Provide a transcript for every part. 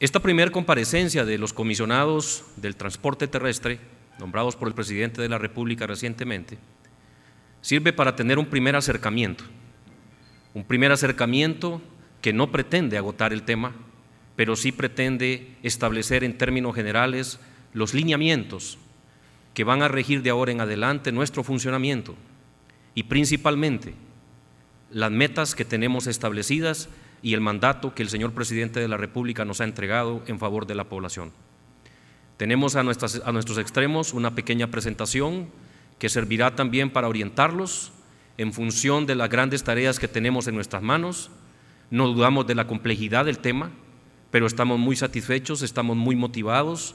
Esta primera comparecencia de los comisionados del transporte terrestre, nombrados por el presidente de la República recientemente, sirve para tener un primer acercamiento, un primer acercamiento que no pretende agotar el tema, pero sí pretende establecer en términos generales los lineamientos que van a regir de ahora en adelante nuestro funcionamiento y principalmente las metas que tenemos establecidas y el mandato que el señor presidente de la República nos ha entregado en favor de la población. Tenemos a, nuestras, a nuestros extremos una pequeña presentación que servirá también para orientarlos en función de las grandes tareas que tenemos en nuestras manos. No dudamos de la complejidad del tema, pero estamos muy satisfechos, estamos muy motivados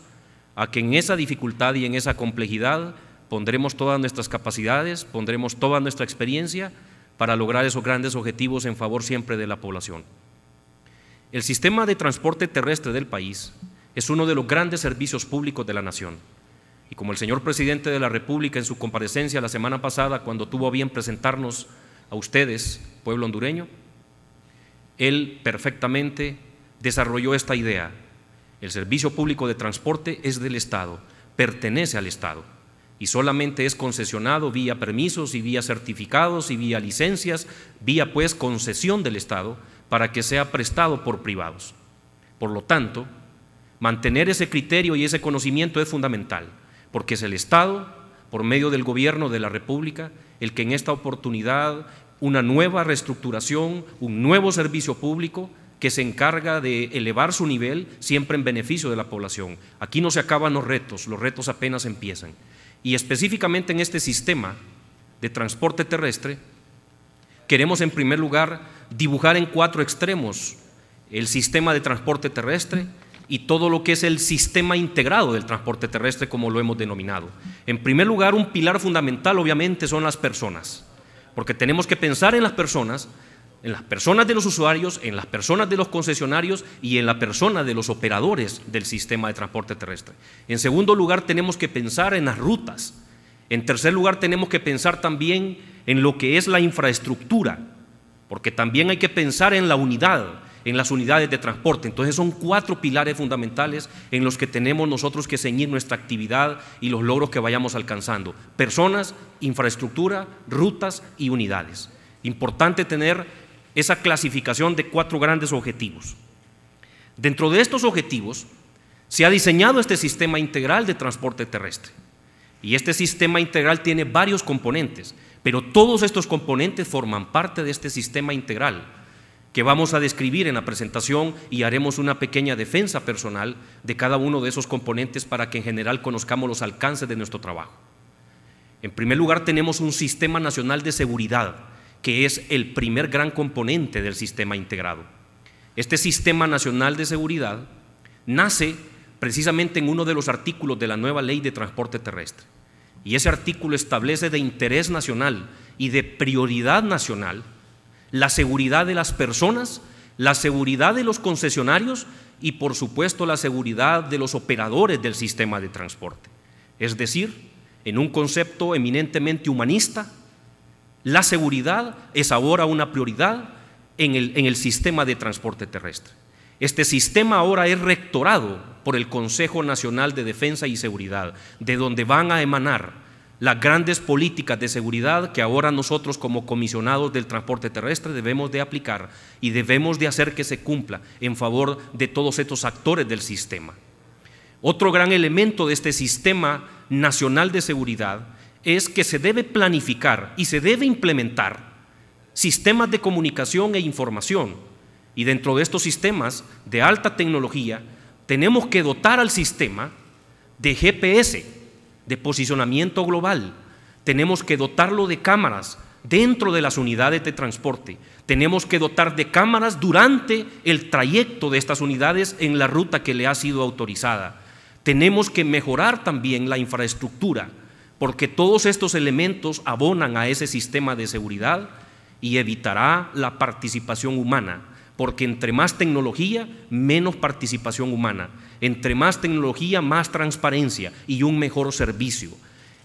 a que en esa dificultad y en esa complejidad pondremos todas nuestras capacidades, pondremos toda nuestra experiencia para lograr esos grandes objetivos en favor siempre de la población. El sistema de transporte terrestre del país es uno de los grandes servicios públicos de la nación. Y como el señor presidente de la República en su comparecencia la semana pasada, cuando tuvo bien presentarnos a ustedes, pueblo hondureño, él perfectamente desarrolló esta idea. El servicio público de transporte es del Estado, pertenece al Estado y solamente es concesionado vía permisos y vía certificados y vía licencias, vía pues concesión del Estado para que sea prestado por privados. Por lo tanto, mantener ese criterio y ese conocimiento es fundamental, porque es el Estado, por medio del gobierno de la República, el que en esta oportunidad una nueva reestructuración, un nuevo servicio público que se encarga de elevar su nivel siempre en beneficio de la población. Aquí no se acaban los retos, los retos apenas empiezan y específicamente en este sistema de transporte terrestre, queremos en primer lugar dibujar en cuatro extremos el sistema de transporte terrestre y todo lo que es el sistema integrado del transporte terrestre, como lo hemos denominado. En primer lugar, un pilar fundamental obviamente son las personas, porque tenemos que pensar en las personas en las personas de los usuarios, en las personas de los concesionarios y en la persona de los operadores del sistema de transporte terrestre. En segundo lugar, tenemos que pensar en las rutas. En tercer lugar, tenemos que pensar también en lo que es la infraestructura, porque también hay que pensar en la unidad, en las unidades de transporte. Entonces son cuatro pilares fundamentales en los que tenemos nosotros que ceñir nuestra actividad y los logros que vayamos alcanzando. Personas, infraestructura, rutas y unidades. Importante tener esa clasificación de cuatro grandes objetivos. Dentro de estos objetivos se ha diseñado este sistema integral de transporte terrestre. Y este sistema integral tiene varios componentes, pero todos estos componentes forman parte de este sistema integral que vamos a describir en la presentación y haremos una pequeña defensa personal de cada uno de esos componentes para que en general conozcamos los alcances de nuestro trabajo. En primer lugar, tenemos un sistema nacional de seguridad que es el primer gran componente del sistema integrado. Este Sistema Nacional de Seguridad nace precisamente en uno de los artículos de la nueva Ley de Transporte Terrestre. Y ese artículo establece de interés nacional y de prioridad nacional la seguridad de las personas, la seguridad de los concesionarios y por supuesto la seguridad de los operadores del sistema de transporte. Es decir, en un concepto eminentemente humanista, la seguridad es ahora una prioridad en el, sistema de transporte terrestre. Este sistema ahora es rectorado por el Consejo Nacional de Defensa y Seguridad, de donde van a emanar las grandes políticas de seguridad que ahora nosotros como comisionados del transporte terrestre debemos de aplicar y debemos de hacer que se cumpla en favor de todos estos actores del sistema. Otro gran elemento de este sistema nacional de seguridad es que se debe planificar y se debe implementar sistemas de comunicación e información. Y dentro de estos sistemas de alta tecnología, tenemos que dotar al sistema de GPS, de posicionamiento global. Tenemos que dotarlo de cámaras dentro de las unidades de transporte. Tenemos que dotar de cámaras durante el trayecto de estas unidades en la ruta que le ha sido autorizada. Tenemos que mejorar también la infraestructura porque todos estos elementos abonan a ese sistema de seguridad y evitará la participación humana, porque entre más tecnología, menos participación humana, entre más tecnología, más transparencia y un mejor servicio.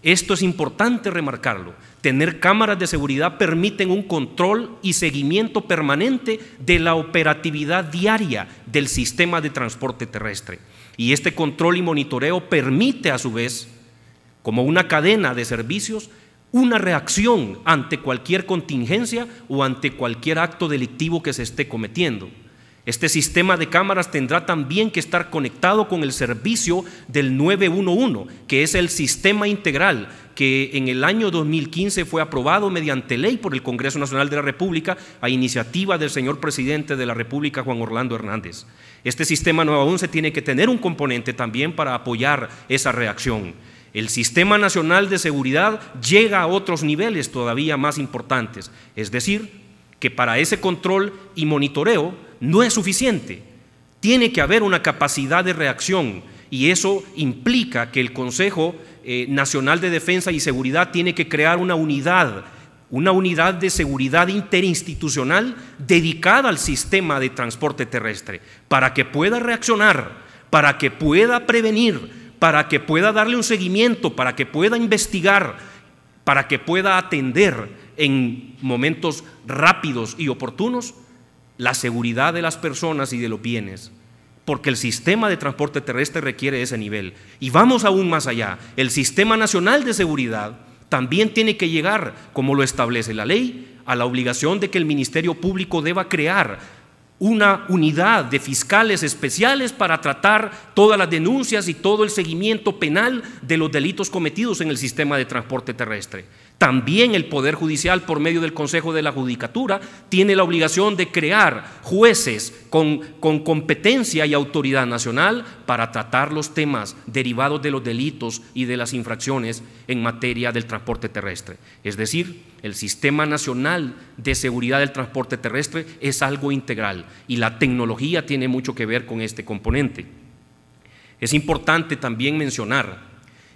Esto es importante remarcarlo. Tener cámaras de seguridad permiten un control y seguimiento permanente de la operatividad diaria del sistema de transporte terrestre. Y este control y monitoreo permite a su vez como una cadena de servicios, una reacción ante cualquier contingencia o ante cualquier acto delictivo que se esté cometiendo. Este sistema de cámaras tendrá también que estar conectado con el servicio del 911, que es el sistema integral que en el año 2015 fue aprobado mediante ley por el Congreso Nacional de la República a iniciativa del señor presidente de la República, Juan Orlando Hernández. Este sistema 911 tiene que tener un componente también para apoyar esa reacción. El Sistema Nacional de Seguridad llega a otros niveles todavía más importantes, es decir, que para ese control y monitoreo no es suficiente. Tiene que haber una capacidad de reacción y eso implica que el Consejo eh, Nacional de Defensa y Seguridad tiene que crear una unidad, una unidad de seguridad interinstitucional dedicada al sistema de transporte terrestre para que pueda reaccionar, para que pueda prevenir, para que pueda darle un seguimiento, para que pueda investigar, para que pueda atender en momentos rápidos y oportunos la seguridad de las personas y de los bienes, porque el sistema de transporte terrestre requiere ese nivel. Y vamos aún más allá, el sistema nacional de seguridad también tiene que llegar, como lo establece la ley, a la obligación de que el Ministerio Público deba crear una unidad de fiscales especiales para tratar todas las denuncias y todo el seguimiento penal de los delitos cometidos en el sistema de transporte terrestre. También el Poder Judicial, por medio del Consejo de la Judicatura, tiene la obligación de crear jueces con, competencia y autoridad nacional para tratar los temas derivados de los delitos y de las infracciones en materia del transporte terrestre. Es decir, el Sistema Nacional de Seguridad del Transporte Terrestre es algo integral y la tecnología tiene mucho que ver con este componente. Es importante también mencionar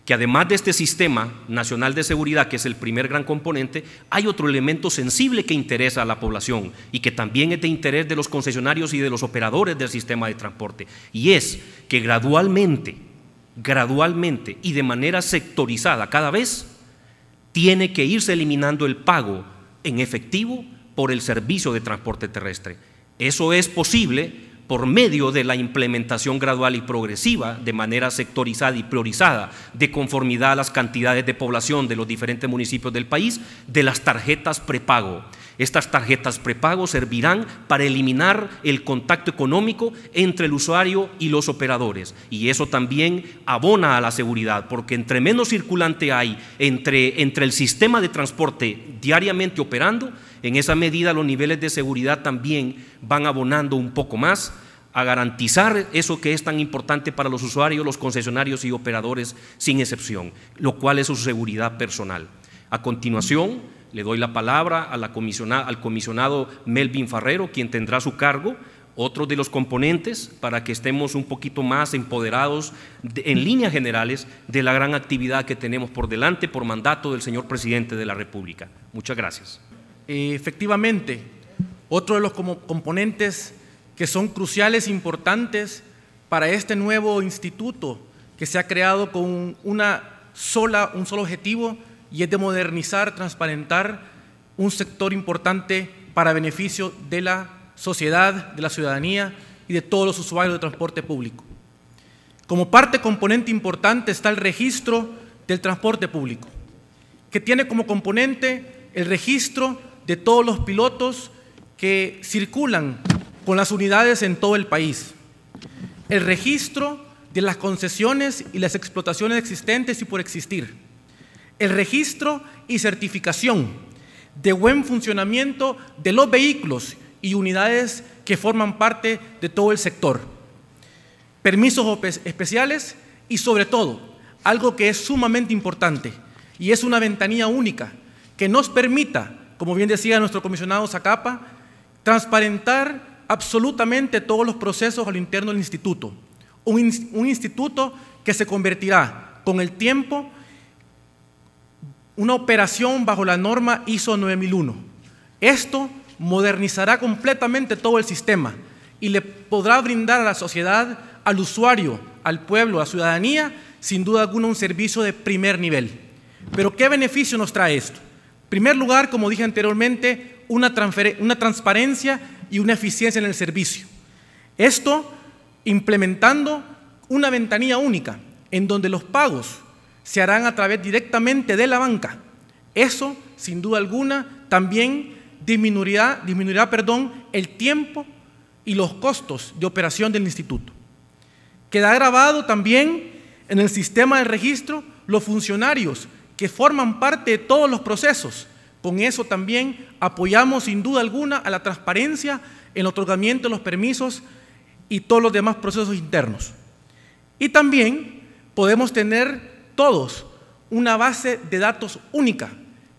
que además de este sistema nacional de seguridad, que es el primer gran componente, hay otro elemento sensible que interesa a la población y que también es de interés de los concesionarios y de los operadores del sistema de transporte, y es que gradualmente, gradualmente y de manera sectorizada cada vez, tiene que irse eliminando el pago en efectivo por el servicio de transporte terrestre. Eso es posible por medio de la implementación gradual y progresiva, de manera sectorizada y priorizada, de conformidad a las cantidades de población de los diferentes municipios del país, de las tarjetas prepago estas tarjetas prepago servirán para eliminar el contacto económico entre el usuario y los operadores. Y eso también abona a la seguridad, porque entre menos circulante hay entre, entre el sistema de transporte diariamente operando, en esa medida los niveles de seguridad también van abonando un poco más a garantizar eso que es tan importante para los usuarios, los concesionarios y operadores sin excepción, lo cual es su seguridad personal. A continuación, le doy la palabra al comisionado Melvin Farrero, quien tendrá su cargo, otro de los componentes para que estemos un poquito más empoderados en líneas generales de la gran actividad que tenemos por delante por mandato del señor presidente de la República. Muchas gracias. Efectivamente, otro de los componentes que son cruciales, e importantes para este nuevo instituto que se ha creado con una sola, un solo objetivo y es de modernizar, transparentar un sector importante para beneficio de la sociedad, de la ciudadanía y de todos los usuarios de transporte público. Como parte componente importante está el registro del transporte público, que tiene como componente el registro de todos los pilotos que circulan con las unidades en todo el país, el registro de las concesiones y las explotaciones existentes y por existir, el registro y certificación de buen funcionamiento de los vehículos y unidades que forman parte de todo el sector, permisos especiales y sobre todo, algo que es sumamente importante y es una ventanilla única que nos permita, como bien decía nuestro comisionado Zacapa, transparentar absolutamente todos los procesos al lo interno del instituto. un instituto que se convertirá con el tiempo una operación bajo la norma ISO 9001. Esto modernizará completamente todo el sistema y le podrá brindar a la sociedad, al usuario, al pueblo, a la ciudadanía, sin duda alguna un servicio de primer nivel. Pero ¿qué beneficio nos trae esto? En primer lugar, como dije anteriormente, una, una transparencia y una eficiencia en el servicio. Esto implementando una ventanilla única en donde los pagos se harán a través directamente de la banca. Eso, sin duda alguna, también disminuirá, disminuirá perdón, el tiempo y los costos de operación del instituto. Queda grabado también en el sistema de registro los funcionarios que forman parte de todos los procesos. Con eso también apoyamos sin duda alguna a la transparencia en el otorgamiento de los permisos y todos los demás procesos internos. Y también podemos tener todos una base de datos única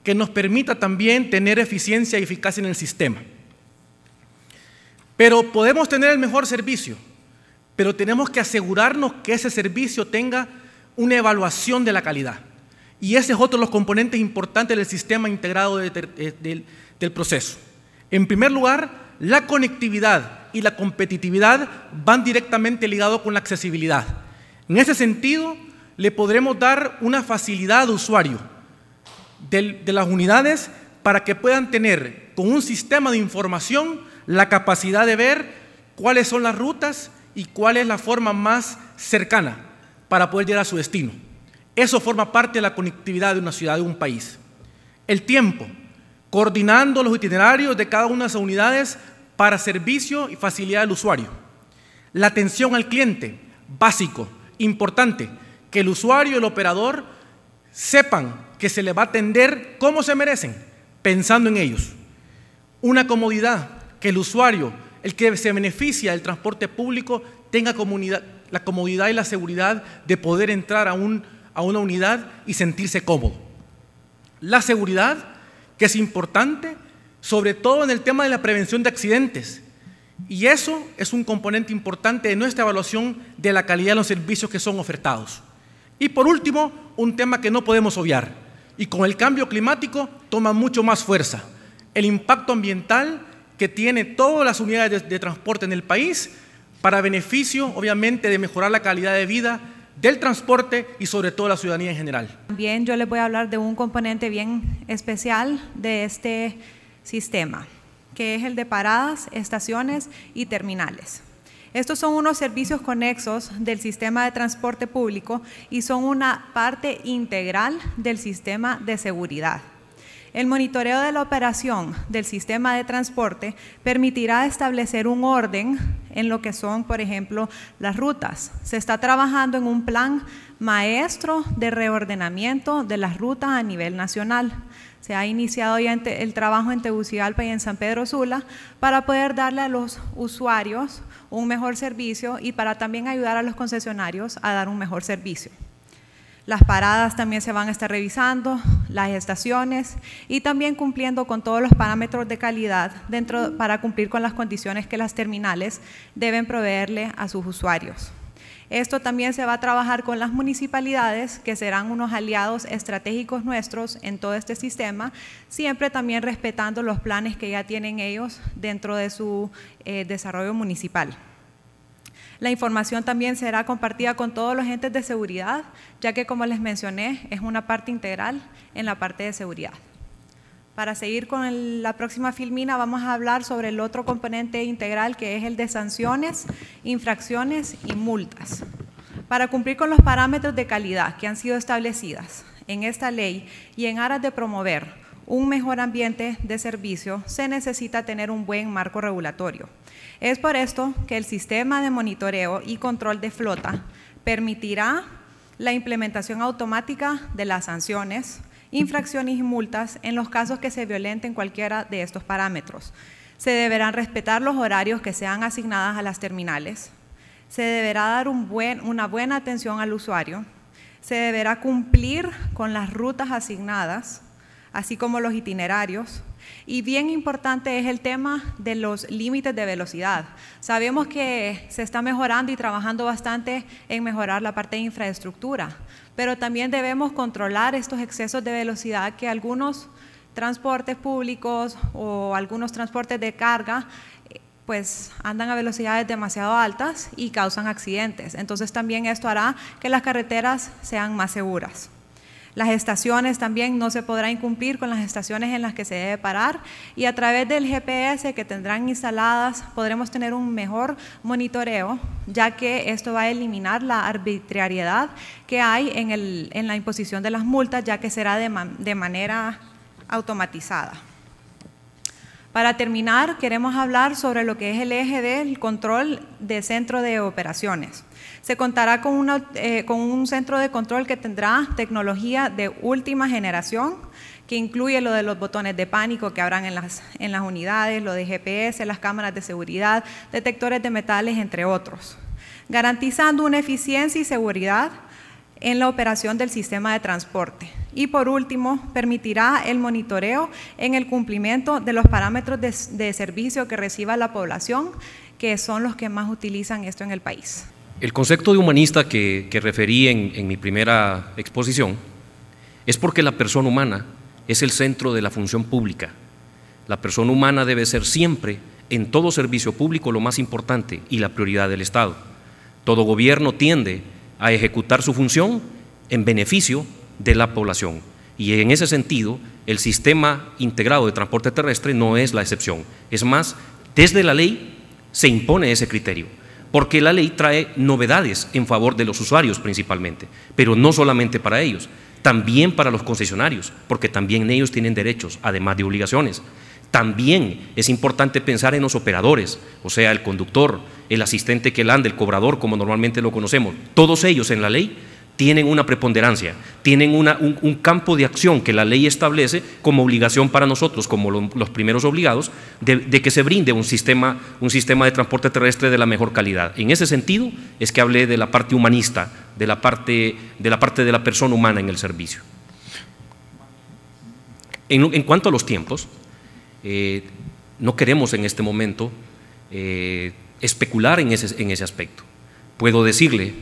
que nos permita también tener eficiencia y eficacia en el sistema. Pero podemos tener el mejor servicio, pero tenemos que asegurarnos que ese servicio tenga una evaluación de la calidad. Y ese es otro de los componentes importantes del sistema integrado eh, del proceso. En primer lugar, la conectividad y la competitividad van directamente ligados con la accesibilidad. En ese sentido, le podremos dar una facilidad de usuario de, las unidades para que puedan tener con un sistema de información la capacidad de ver cuáles son las rutas y cuál es la forma más cercana para poder llegar a su destino. Eso forma parte de la conectividad de una ciudad, de un país. El tiempo, coordinando los itinerarios de cada una de las unidades para servicio y facilidad del usuario. La atención al cliente, básico, importante, que el usuario y el operador sepan que se les va a atender como se merecen, pensando en ellos. Una comodidad, que el usuario, el que se beneficia del transporte público, tenga la comodidad y la seguridad de poder entrar a una unidad y sentirse cómodo. La seguridad, que es importante, sobre todo en el tema de la prevención de accidentes. Y eso es un componente importante de nuestra evaluación de la calidad de los servicios que son ofertados. Y por último, un tema que no podemos obviar, y con el cambio climático toma mucho más fuerza, el impacto ambiental que tiene todas las unidades de, transporte en el país para beneficio, obviamente, de mejorar la calidad de vida del transporte y sobre todo la ciudadanía en general. También yo les voy a hablar de un componente bien especial de este sistema, que es el de paradas, estaciones y terminales. Estos son unos servicios conexos del sistema de transporte público y son una parte integral del sistema de seguridad. El monitoreo de la operación del sistema de transporte permitirá establecer un orden en lo que son, por ejemplo, las rutas. Se está trabajando en un plan maestro de reordenamiento de las rutas a nivel nacional. Se ha iniciado ya el trabajo en Tegucigalpa y en San Pedro Sula para poder darle a los usuarios un mejor servicio y para también ayudar a los concesionarios a dar un mejor servicio. Las paradas también se van a estar revisando, las estaciones y también cumpliendo con todos los parámetros de calidad para cumplir con las condiciones que las terminales deben proveerle a sus usuarios. Esto también se va a trabajar con las municipalidades, que serán unos aliados estratégicos nuestros en todo este sistema, siempre también respetando los planes que ya tienen ellos dentro de su eh, desarrollo municipal. La información también será compartida con todos los entes de seguridad, ya que como les mencioné, es una parte integral en la parte de seguridad. Para seguir con la próxima filmina vamos a hablar sobre el otro componente integral que es el de sanciones, infracciones y multas. Para cumplir con los parámetros de calidad que han sido establecidas en esta ley y en aras de promover un mejor ambiente de servicio, se necesita tener un buen marco regulatorio. Es por esto que el sistema de monitoreo y control de flota permitirá la implementación automática de las sanciones, infracciones y multas en los casos que se violenten cualquiera de estos parámetros. Se deberán respetar los horarios que sean asignados a las terminales. Se deberá dar una buena atención al usuario. Se deberá cumplir con las rutas asignadas así como los itinerarios. Y bien importante es el tema de los límites de velocidad. Sabemos que se está mejorando y trabajando bastante en mejorar la parte de infraestructura, pero también debemos controlar estos excesos de velocidad que algunos transportes públicos o algunos transportes de carga pues andan a velocidades demasiado altas y causan accidentes. Entonces también esto hará que las carreteras sean más seguras. Las estaciones también no se podrá incumplir con las estaciones en las que se debe parar y a través del GPS que tendrán instaladas podremos tener un mejor monitoreo, ya que esto va a eliminar la arbitrariedad que hay en, el, la imposición de las multas, ya que será de, de manera automatizada. Para terminar, queremos hablar sobre lo que es el eje del control de centro de operaciones. Se contará eh, con, un centro de control que tendrá tecnología de última generación, que incluye lo de los botones de pánico que habrán en las, en las unidades, lo de GPS, las cámaras de seguridad, detectores de metales, entre otros garantizando una eficiencia y seguridad en la operación del sistema de transporte. Y por último, permitirá el monitoreo en el cumplimiento de los parámetros de, servicio que reciba la población, que son los que más utilizan esto en el país. El concepto de humanista que, referí en, en mi primera exposición es porque la persona humana es el centro de la función pública. La persona humana debe ser siempre, en todo servicio público, lo más importante y la prioridad del Estado. Todo gobierno tiende a ejecutar su función en beneficio de la población. Y en ese sentido, el sistema integrado de transporte terrestre no es la excepción. Es más, desde la ley se impone ese criterio, porque la ley trae novedades en favor de los usuarios principalmente, pero no solamente para ellos, también para los concesionarios, porque también ellos tienen derechos, además de obligaciones. También es importante pensar en los operadores, o sea, el conductor, el asistente que anda, el cobrador, como normalmente lo conocemos. Todos ellos en la ley tienen una preponderancia, tienen un, campo de acción que la ley establece como obligación para nosotros, como los primeros obligados, de, que se brinde un sistema, un sistema de transporte terrestre de la mejor calidad. En ese sentido es que hablé de la parte humanista, de la parte de la, parte de la persona humana en el servicio. en cuanto a los tiempos, eh, no queremos en este momento eh, especular en ese, en ese aspecto. Puedo decirle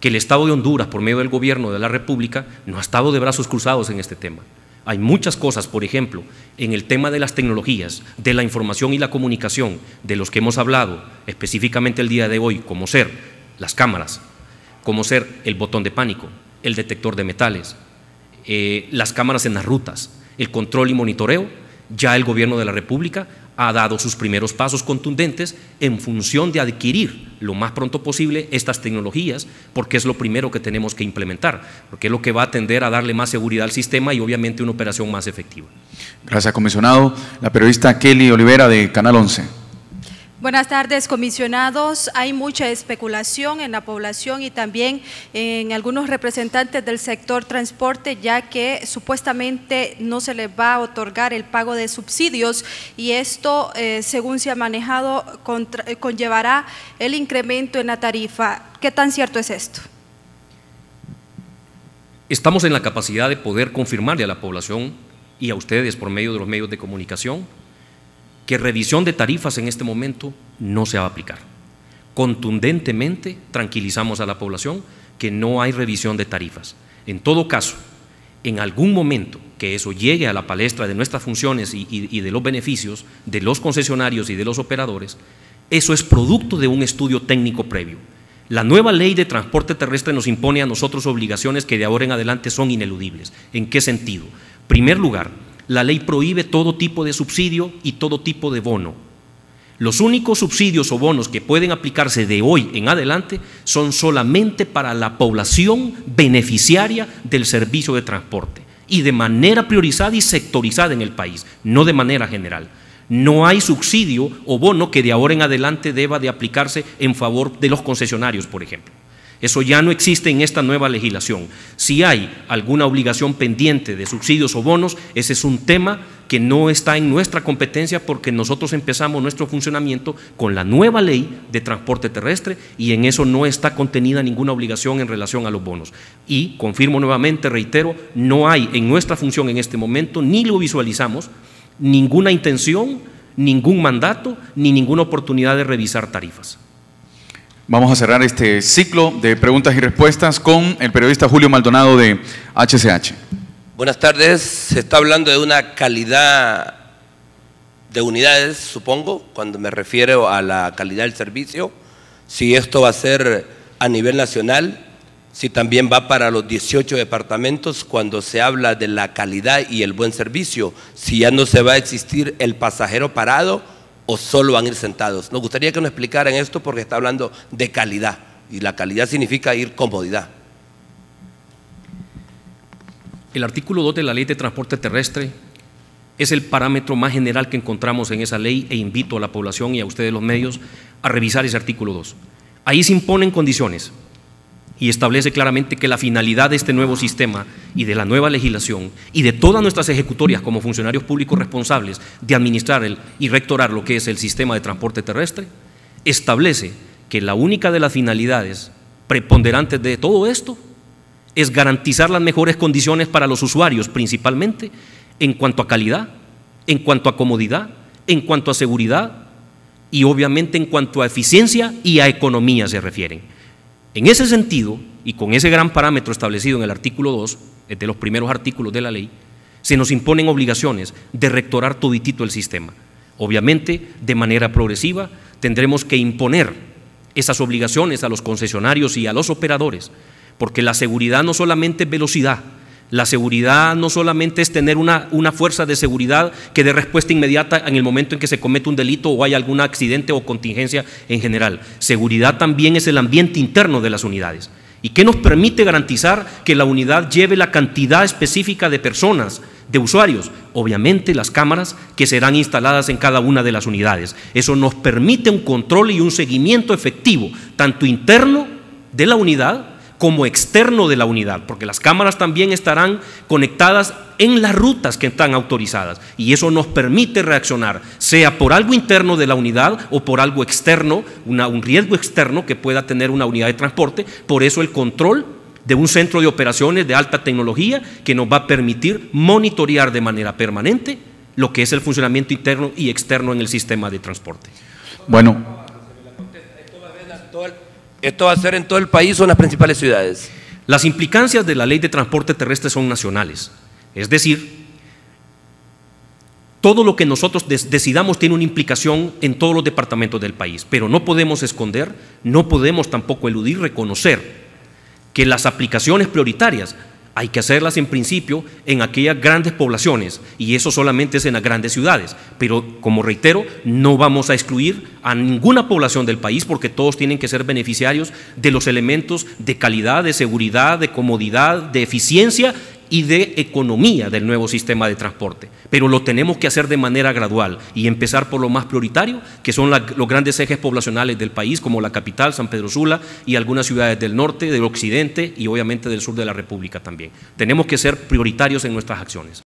que el Estado de Honduras, por medio del gobierno de la República, no ha estado de brazos cruzados en este tema. Hay muchas cosas, por ejemplo, en el tema de las tecnologías, de la información y la comunicación, de los que hemos hablado específicamente el día de hoy, como ser las cámaras, como ser el botón de pánico, el detector de metales, eh, las cámaras en las rutas, el control y monitoreo, ya el gobierno de la República ha dado sus primeros pasos contundentes en función de adquirir lo más pronto posible estas tecnologías, porque es lo primero que tenemos que implementar, porque es lo que va a tender a darle más seguridad al sistema y obviamente una operación más efectiva. Gracias, comisionado. La periodista Kelly Olivera de Canal 11. Buenas tardes, comisionados. Hay mucha especulación en la población y también en algunos representantes del sector transporte, ya que supuestamente no se les va a otorgar el pago de subsidios y esto, eh, según se ha manejado, eh, conllevará el incremento en la tarifa. ¿Qué tan cierto es esto? Estamos en la capacidad de poder confirmarle a la población y a ustedes por medio de los medios de comunicación que revisión de tarifas en este momento no se va a aplicar. Contundentemente tranquilizamos a la población que no hay revisión de tarifas. En todo caso, en algún momento que eso llegue a la palestra de nuestras funciones y, de los beneficios de los concesionarios y de los operadores, eso es producto de un estudio técnico previo. La nueva ley de transporte terrestre nos impone a nosotros obligaciones que de ahora en adelante son ineludibles. ¿En qué sentido? En primer lugar, la ley prohíbe todo tipo de subsidio y todo tipo de bono. Los únicos subsidios o bonos que pueden aplicarse de hoy en adelante son solamente para la población beneficiaria del servicio de transporte y de manera priorizada y sectorizada en el país, no de manera general. No hay subsidio o bono que de ahora en adelante deba de aplicarse en favor de los concesionarios, por ejemplo. Eso ya no existe en esta nueva legislación. Si hay alguna obligación pendiente de subsidios o bonos, ese es un tema que no está en nuestra competencia porque nosotros empezamos nuestro funcionamiento con la nueva ley de transporte terrestre y en eso no está contenida ninguna obligación en relación a los bonos. Y confirmo nuevamente, reitero, no hay en nuestra función en este momento, ni lo visualizamos, ninguna intención, ningún mandato, ni ninguna oportunidad de revisar tarifas. Vamos a cerrar este ciclo de preguntas y respuestas con el periodista Julio Maldonado de HCH. Buenas tardes. Se está hablando de una calidad de unidades, supongo, cuando me refiero a la calidad del servicio. Si esto va a ser a nivel nacional, si también va para los 18 departamentos cuando se habla de la calidad y el buen servicio, si ya no se va a existir el pasajero parado o solo van a ir sentados. Nos gustaría que nos explicaran esto porque está hablando de calidad y la calidad significa ir comodidad. El artículo 2 de la Ley de Transporte Terrestre es el parámetro más general que encontramos en esa ley e invito a la población y a ustedes los medios a revisar ese artículo 2. Ahí se imponen condiciones y establece claramente que la finalidad de este nuevo sistema y de la nueva legislación y de todas nuestras ejecutorias como funcionarios públicos responsables de administrar y rectorar lo que es el sistema de transporte terrestre, establece que la única de las finalidades preponderantes de todo esto es garantizar las mejores condiciones para los usuarios principalmente en cuanto a calidad, en cuanto a comodidad, en cuanto a seguridad y obviamente en cuanto a eficiencia y a economía se refieren. En ese sentido, y con ese gran parámetro establecido en el artículo 2, de los primeros artículos de la ley, se nos imponen obligaciones de rectorar toditito el sistema. Obviamente, de manera progresiva, tendremos que imponer esas obligaciones a los concesionarios y a los operadores, porque la seguridad no solamente es velocidad, la seguridad no solamente es tener una, fuerza de seguridad que dé respuesta inmediata en el momento en que se comete un delito o hay algún accidente o contingencia en general. Seguridad también es el ambiente interno de las unidades. ¿Y qué nos permite garantizar que la unidad lleve la cantidad específica de personas, de usuarios? Obviamente las cámaras que serán instaladas en cada una de las unidades. Eso nos permite un control y un seguimiento efectivo, tanto interno de la unidad como externo de la unidad, porque las cámaras también estarán conectadas en las rutas que están autorizadas y eso nos permite reaccionar, sea por algo interno de la unidad o por algo externo, un riesgo externo que pueda tener una unidad de transporte, por eso el control de un centro de operaciones de alta tecnología que nos va a permitir monitorear de manera permanente lo que es el funcionamiento interno y externo en el sistema de transporte. Bueno, esto va a ser en todo el país o en las principales ciudades. Las implicancias de la ley de transporte terrestre son nacionales. Es decir, todo lo que nosotros decidamos tiene una implicación en todos los departamentos del país, pero no podemos esconder, no podemos tampoco eludir reconocer que las aplicaciones prioritarias hay que hacerlas en principio en aquellas grandes poblaciones y eso solamente es en las grandes ciudades. Pero como reitero, no vamos a excluir a ninguna población del país porque todos tienen que ser beneficiarios de los elementos de calidad, de seguridad, de comodidad, de eficiencia y de economía del nuevo sistema de transporte. Pero lo tenemos que hacer de manera gradual y empezar por lo más prioritario, que son los grandes ejes poblacionales del país, como la capital, San Pedro Sula, y algunas ciudades del norte, del occidente y obviamente del sur de la República también. Tenemos que ser prioritarios en nuestras acciones.